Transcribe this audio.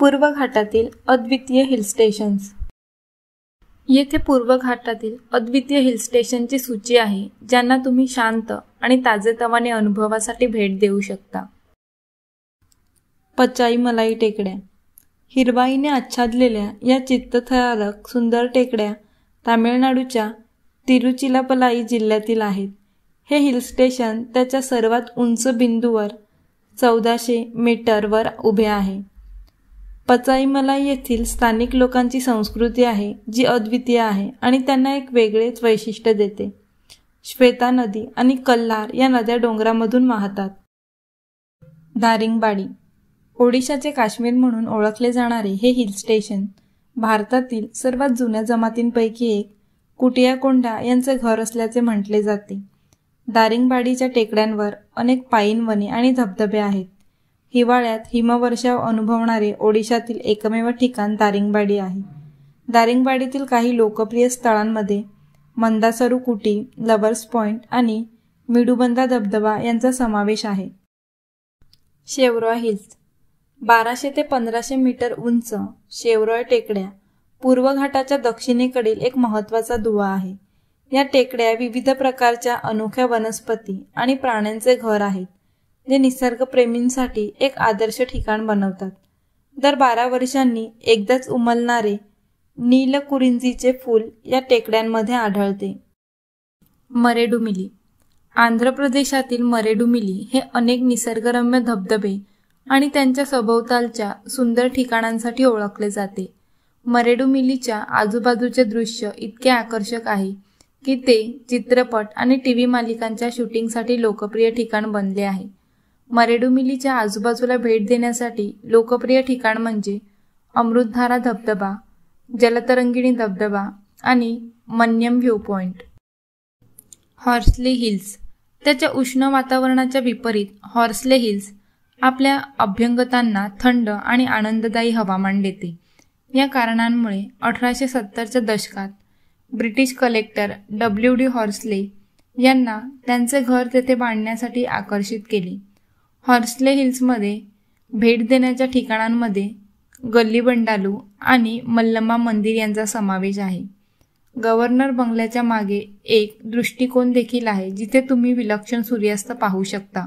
पूर्व घाटातील अद्वितीय हिल स्टेशन्स येथे पूर्व घाटातील अद्वितीय हिल स्टेशनची सूची आहे ज्यांना तुम्ही शांत आणि ताजेतवाने अनुभवासाठी भेट देऊ शकता पचाई मलाई टेकड्या हिरवाईने आच्छादलेल्या या चित्तथरारक सुंदर टेकड्या तामिळनाडूच्या तिरुचिलापलाई जिल्ह्यातील आहेत हे हिल स्टेशन त्याच्या सर्वात उंच बिंदूवर चौदाशे मीटरवर उभे आहे पचाईमला येथील स्थानिक लोकांची संस्कृती आहे जी अद्वितीय आहे आणि त्यांना एक वेगळेच वैशिष्ट्य देते श्वेता नदी आणि कल्लार या नद्या डोंगरामधून वाहतात दारिंगबाडी ओडिशाचे काश्मीर म्हणून ओळखले जाणारे हे हिल स्टेशन भारतातील सर्वात जुन्या जमातींपैकी एक कुटियाकोंडा यांचे घर असल्याचे म्हटले जाते दारिंगबाडीच्या टेकड्यांवर अनेक पाईन वने आणि धबधबे आहेत हिवाळ्यात हिमवर्षाव अनुभवणारे ओडिशातील एकमेव ठिकाण दारिंगबाडी आहे दारिंगबाडीतील काही लोकप्रिय स्थळांमध्ये मंदासरू कुटी लवर्स पॉइंट आणि मिडुबंदा धबधबा यांचा समावेश आहे शेवरॉय हिल्स बाराशे ते पंधराशे मीटर उंच शेवरॉय टेकड्या पूर्व घाटाच्या दक्षिणेकडील एक महत्त्वाचा दुवा आहे या टेकड्या विविध प्रकारच्या अनोख्या वनस्पती आणि प्राण्यांचे घर आहेत जे निसर्गप्रेमींसाठी एक आदर्श ठिकाण बनवतात दर बारा वर्षांनी एकदाच उमलणारे नीलकुरिंजीचे फूल या टेकड्यांमध्ये आढळते मरेडुमिली आंध्र प्रदेशातील मरेडुमिली हे अनेक निसर्गरम्य धबधबे आणि त्यांच्या सभोवतालच्या सुंदर ठिकाणांसाठी ओळखले जाते मरेडुमिलीच्या आजूबाजूचे दृश्य इतके आकर्षक आहे की ते चित्रपट आणि टी व्ही मालिकांच्या शूटिंगसाठी लोकप्रिय ठिकाण बनले आहे मरेडुमिलीच्या आजूबाजूला भेट देण्यासाठी लोकप्रिय ठिकाण म्हणजे अमृतधारा धबधबा जलतरंगिणी धबधबा आणि मन्यम व्ह्यू पॉइंट हॉर्सले हिल्स त्याच्या उष्ण वातावरणाच्या विपरीत हॉर्सले हिल्स आपल्या अभ्यंगतांना थंड आणि आनंददायी हवामान देते या कारणांमुळे अठराशे सत्तरच्या दशकात British collector W D Horsley यांना त्यांचे घर तेथे बांधण्यासाठी आकर्षित केले हॉर्सले हिल्समध्ये भेट देण्याच्या ठिकाणांमध्ये गल्ली बंडालू आणि मल्लमा मंदिर यांचा समावेश आहे गव्हर्नर बंगल्याच्या मागे एक दृष्टिकोन देखील आहे जिथे तुम्ही विलक्षण सूर्यास्त पाहू शकता